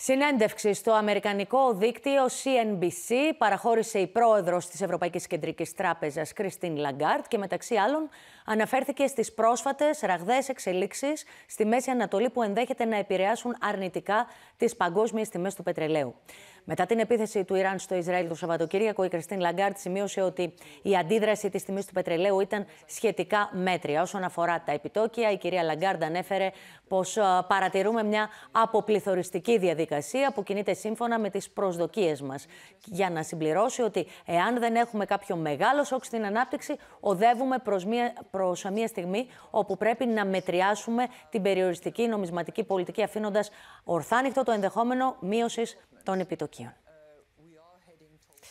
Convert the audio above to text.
Συνέντευξη στο αμερικανικό δίκτυο CNBC παραχώρησε η πρόεδρος της Ευρωπαϊκής Κεντρικής Τράπεζας Κριστίν Λαγκάρτ και μεταξύ άλλων αναφέρθηκε στις πρόσφατες ραγδαίες εξελίξεις στη Μέση Ανατολή που ενδέχεται να επηρεάσουν αρνητικά τις παγκόσμιες τιμές του πετρελαίου. Μετά την επίθεση του Ιράν στο Ισραήλ το Σαββατοκύριακο, η Κριστίν Λαγκάρτ σημείωσε ότι η αντίδραση της τιμής του πετρελαίου ήταν σχετικά μέτρια. Όσον αφορά τα επιτόκια, η κυρία Λαγκάρτ ανέφερε πως παρατηρούμε μια αποπληθωριστική διαδικασία που κινείται σύμφωνα με τις προσδοκίες μας. Για να συμπληρώσει ότι εάν δεν έχουμε κάποιο μεγάλο σοκ στην ανάπτυξη, οδεύουμε προς μια, προς μια στιγμή όπου πρέπει να μετριάσουμε την περιοριστική νομισματική πολιτική, αφήνοντας ορθάνυχτο το ενδεχόμενο μείωσης των επιτοκίων.